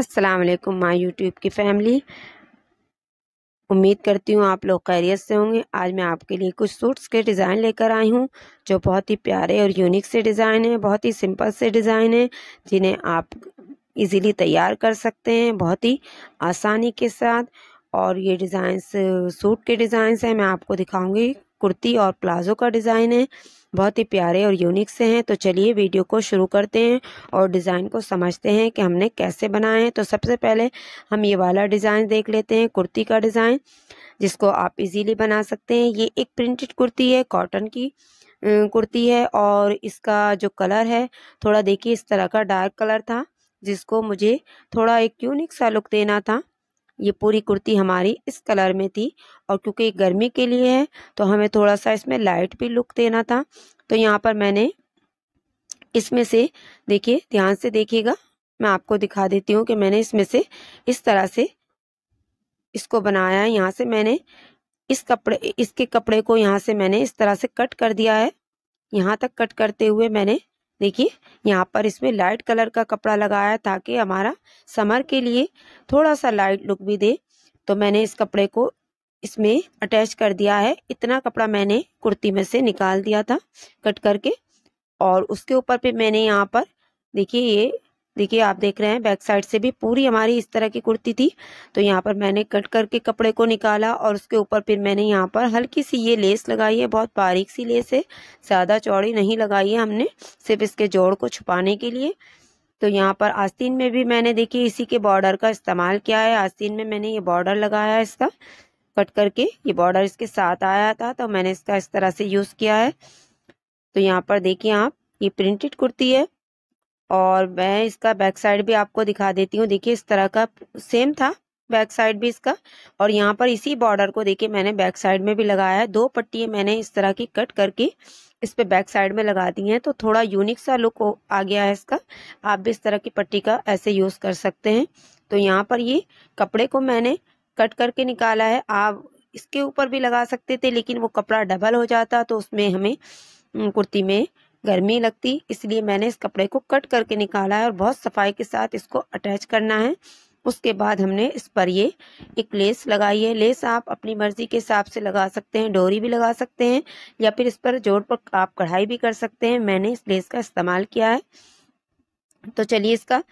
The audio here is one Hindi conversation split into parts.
अस्सलाम वालेकुम माय यूट्यूब की फैमिली उम्मीद करती हूँ आप लोग खैरियत से होंगे आज मैं आपके लिए कुछ सूट्स के डिज़ाइन लेकर आई हूँ जो बहुत ही प्यारे और यूनिक से डिज़ाइन हैं बहुत ही सिंपल से डिज़ाइन हैं जिन्हें आप इजीली तैयार कर सकते हैं बहुत ही आसानी के साथ और ये डिज़ाइंस सूट के डिज़ाइंस हैं मैं आपको दिखाऊँगी कुर्ती और प्लाजो का डिज़ाइन है बहुत ही प्यारे और यूनिक से हैं तो चलिए वीडियो को शुरू करते हैं और डिज़ाइन को समझते हैं कि हमने कैसे बनाए हैं तो सबसे पहले हम ये वाला डिज़ाइन देख लेते हैं कुर्ती का डिज़ाइन जिसको आप इजीली बना सकते हैं ये एक प्रिंटेड कुर्ती है कॉटन की कुर्ती है और इसका जो कलर है थोड़ा देखिए इस तरह का डार्क कलर था जिसको मुझे थोड़ा एक यूनिक सा लुक देना था ये पूरी कुर्ती हमारी इस कलर में थी और क्योंकि गर्मी के लिए है तो हमें थोड़ा सा इसमें लाइट भी लुक देना था तो यहाँ पर मैंने इसमें से देखिए ध्यान से देखिएगा मैं आपको दिखा देती हूँ कि मैंने इसमें से इस तरह से इसको बनाया है यहाँ से मैंने इस कपड़े इसके कपड़े को यहाँ से मैंने इस तरह से कट कर दिया है यहाँ तक कट करते हुए मैंने देखिए यहाँ पर इसमें लाइट कलर का कपड़ा लगाया ताकि हमारा समर के लिए थोड़ा सा लाइट लुक भी दे तो मैंने इस कपड़े को इसमें अटैच कर दिया है इतना कपड़ा मैंने कुर्ती में से निकाल दिया था कट करके और उसके ऊपर पे मैंने यहाँ पर देखिए ये देखिए आप देख रहे हैं बैक साइड से भी पूरी हमारी इस तरह की कुर्ती थी तो यहाँ पर मैंने कट करके कपड़े को निकाला और उसके ऊपर फिर मैंने यहाँ पर हल्की सी ये लेस लगाई है बहुत बारीक सी लेस है ज़्यादा चौड़ी नहीं लगाई है हमने सिर्फ इसके जोड़ को छुपाने के लिए तो यहाँ पर आस्तीन में भी मैंने देखिए इसी के बॉर्डर का इस्तेमाल किया है आस्तीन में मैंने ये बॉर्डर लगाया है इसका कट करके ये बॉर्डर इसके साथ आया था तो मैंने इसका इस तरह से यूज़ किया है तो यहाँ पर देखिए आप ये प्रिंटेड कुर्ती है और मैं इसका बैक साइड भी आपको दिखा देती हूँ देखिए इस तरह का सेम था बैक साइड भी इसका और यहाँ पर इसी बॉर्डर को देखिए मैंने बैक साइड में भी लगाया है दो पट्टी मैंने इस तरह की कट करके इस पे बैक साइड में लगा दी हैं तो थोड़ा यूनिक सा लुक आ गया है इसका आप भी इस तरह की पट्टी का ऐसे यूज़ कर सकते हैं तो यहाँ पर ये कपड़े को मैंने कट करके निकाला है आप इसके ऊपर भी लगा सकते थे लेकिन वो कपड़ा डबल हो जाता तो उसमें हमें कुर्ती में गर्मी लगती इसलिए मैंने इस कपड़े को कट करके निकाला है और बहुत सफाई के साथ इसको अटैच करना है उसके बाद हमने इस पर ये एक लेस लगाई है लेस आप अपनी मर्ज़ी के हिसाब से लगा सकते हैं डोरी भी लगा सकते हैं या फिर इस पर जोड़ पर आप कढ़ाई भी कर सकते हैं मैंने इस लेस का इस्तेमाल किया है तो चलिए इसका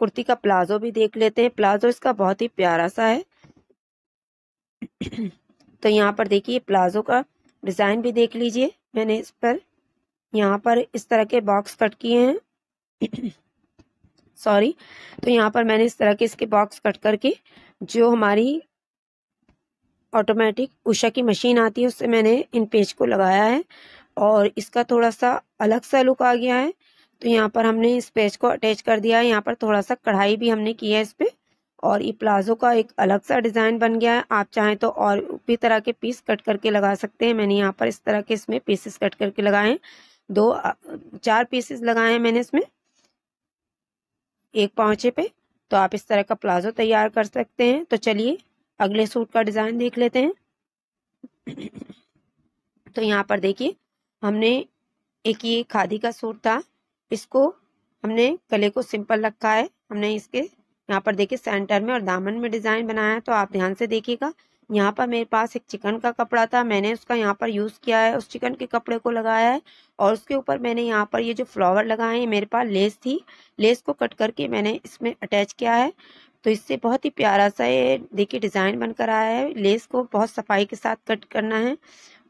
कुर्ती का प्लाजो भी देख लेते हैं प्लाजो इसका बहुत ही प्यारा सा है तो यहाँ पर देखिए प्लाजो का डिज़ाइन भी देख लीजिए मैंने इस पर यहाँ पर इस तरह के बॉक्स कट किए हैं सॉरी तो यहाँ पर मैंने इस तरह के इसके बॉक्स कट करके जो हमारी ऑटोमेटिक उषा की मशीन आती है उससे मैंने इन पेज को लगाया है और इसका थोड़ा सा अलग सा लुक आ गया है तो यहाँ पर हमने इस पेज को अटैच कर दिया है यहाँ पर थोड़ा सा कढ़ाई भी हमने की है इस पर और ये प्लाजो का एक अलग सा डिज़ाइन बन गया है आप चाहें तो और भी तरह के पीस कट करके लगा सकते हैं मैंने यहाँ पर इस तरह के इसमें पीसेस कट करके लगाए हैं दो चार पीसेस लगाए हैं मैंने इसमें एक पाँचे पे तो आप इस तरह का प्लाजो तैयार कर सकते हैं तो चलिए अगले सूट का डिज़ाइन देख लेते हैं तो यहाँ पर देखिए हमने एक ये खादी का सूट था इसको हमने गले को सिंपल रखा है हमने इसके यहाँ पर देखिए सेंटर में और दामन में डिज़ाइन बनाया है तो आप ध्यान से देखिएगा यहाँ पर मेरे पास एक चिकन का कपड़ा था मैंने उसका यहाँ पर यूज़ किया है उस चिकन के कपड़े को लगाया है और उसके ऊपर मैंने यहाँ पर ये जो फ्लावर लगाए हैं मेरे पास लेस थी लेस को कट करके मैंने इसमें अटैच किया है तो इससे बहुत ही प्यारा सा ये देखिए डिज़ाइन बनकर आया है लेस को बहुत सफाई के साथ कट करना है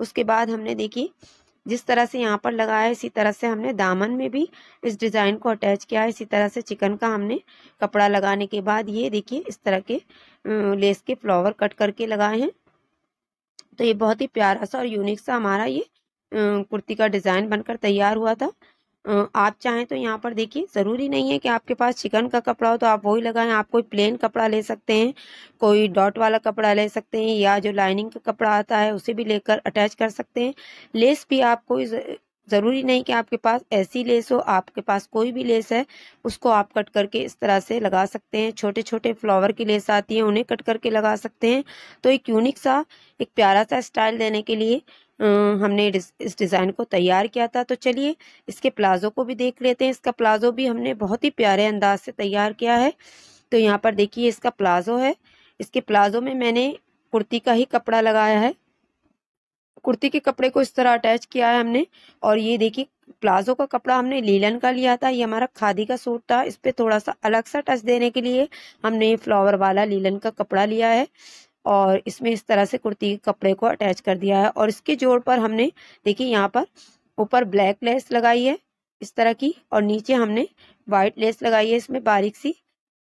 उसके बाद हमने देखी जिस तरह से यहाँ पर लगाया है इसी तरह से हमने दामन में भी इस डिज़ाइन को अटैच किया है इसी तरह से चिकन का हमने कपड़ा लगाने के बाद ये देखिए इस तरह के लेस के फ्लावर कट करके लगाए हैं तो ये बहुत ही प्यारा सा और यूनिक सा हमारा ये कुर्ती का डिज़ाइन बनकर तैयार हुआ था आप चाहें तो यहाँ पर देखिए ज़रूरी नहीं है कि आपके पास चिकन का कपड़ा हो तो आप वही लगाएं आप कोई प्लेन कपड़ा ले सकते हैं कोई डॉट वाला कपड़ा ले सकते हैं या जो लाइनिंग का कपड़ा आता है उसे भी लेकर अटैच कर सकते हैं लेस भी आप कोई ज़रूरी नहीं कि आपके पास ऐसी लेस हो आपके पास कोई भी लेस है उसको आप कट करके इस तरह से लगा सकते हैं छोटे छोटे फ्लावर की लेस आती है उन्हें कट करके लगा सकते हैं तो एक यूनिक सा एक प्यारा सा स्टाइल देने के लिए हमने इस डिज़ाइन को तैयार किया था तो चलिए इसके प्लाज़ो को भी देख लेते हैं इसका प्लाज़ो भी हमने बहुत ही प्यारे अंदाज से तैयार किया है तो यहाँ पर देखिए इसका प्लाज़ो है इसके प्लाज़ो में मैंने कुर्ती का ही कपड़ा लगाया है कुर्ती के कपड़े को इस तरह अटैच किया है हमने और ये देखिए प्लाजो का कपड़ा हमने लीलन का लिया था ये हमारा खादी का सूट था इस पे थोड़ा सा अलग सा टच देने के लिए हमने फ्लावर वाला लीलन का कपड़ा लिया है और इसमें इस तरह से कुर्ती के कपड़े को अटैच कर दिया है और इसके जोड़ पर हमने देखिए यहाँ पर ऊपर ब्लैक लेस लगाई है इस तरह की और नीचे हमने व्हाइट लेस लगाई है इसमें बारीक सी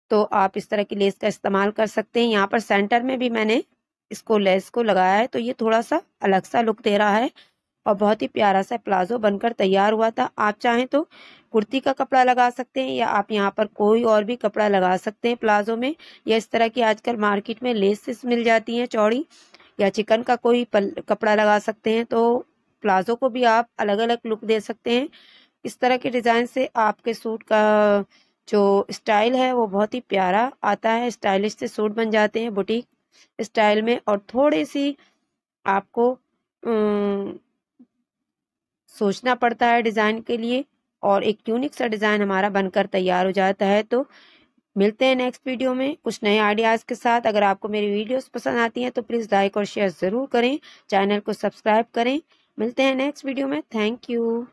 तो आप इस तरह की लेस का इस्तेमाल कर सकते हैं यहाँ पर सेंटर में भी मैंने इसको लेस को लगाया है तो ये थोड़ा सा अलग सा लुक दे रहा है और बहुत ही प्यारा सा प्लाजो बनकर तैयार हुआ था आप चाहें तो कुर्ती का कपड़ा लगा सकते हैं या आप यहाँ पर कोई और भी कपड़ा लगा सकते हैं प्लाजो में या इस तरह की आजकल मार्केट में लेसेस मिल जाती हैं चौड़ी या चिकन का कोई पल, कपड़ा लगा सकते हैं तो प्लाजो को भी आप अलग अलग लुक दे सकते हैं इस तरह के डिज़ाइन से आपके सूट का जो स्टाइल है वो बहुत ही प्यारा आता है स्टाइलिश से सूट बन जाते हैं बुटीक स्टाइल में और थोड़ी सी आपको सोचना पड़ता है डिज़ाइन के लिए और एक यूनिक सा डिज़ाइन हमारा बनकर तैयार हो जाता है तो मिलते हैं नेक्स्ट वीडियो में कुछ नए आइडियाज़ के साथ अगर आपको मेरी वीडियोस पसंद आती हैं तो प्लीज़ लाइक और शेयर ज़रूर करें चैनल को सब्सक्राइब करें मिलते हैं नेक्स्ट वीडियो में थैंक यू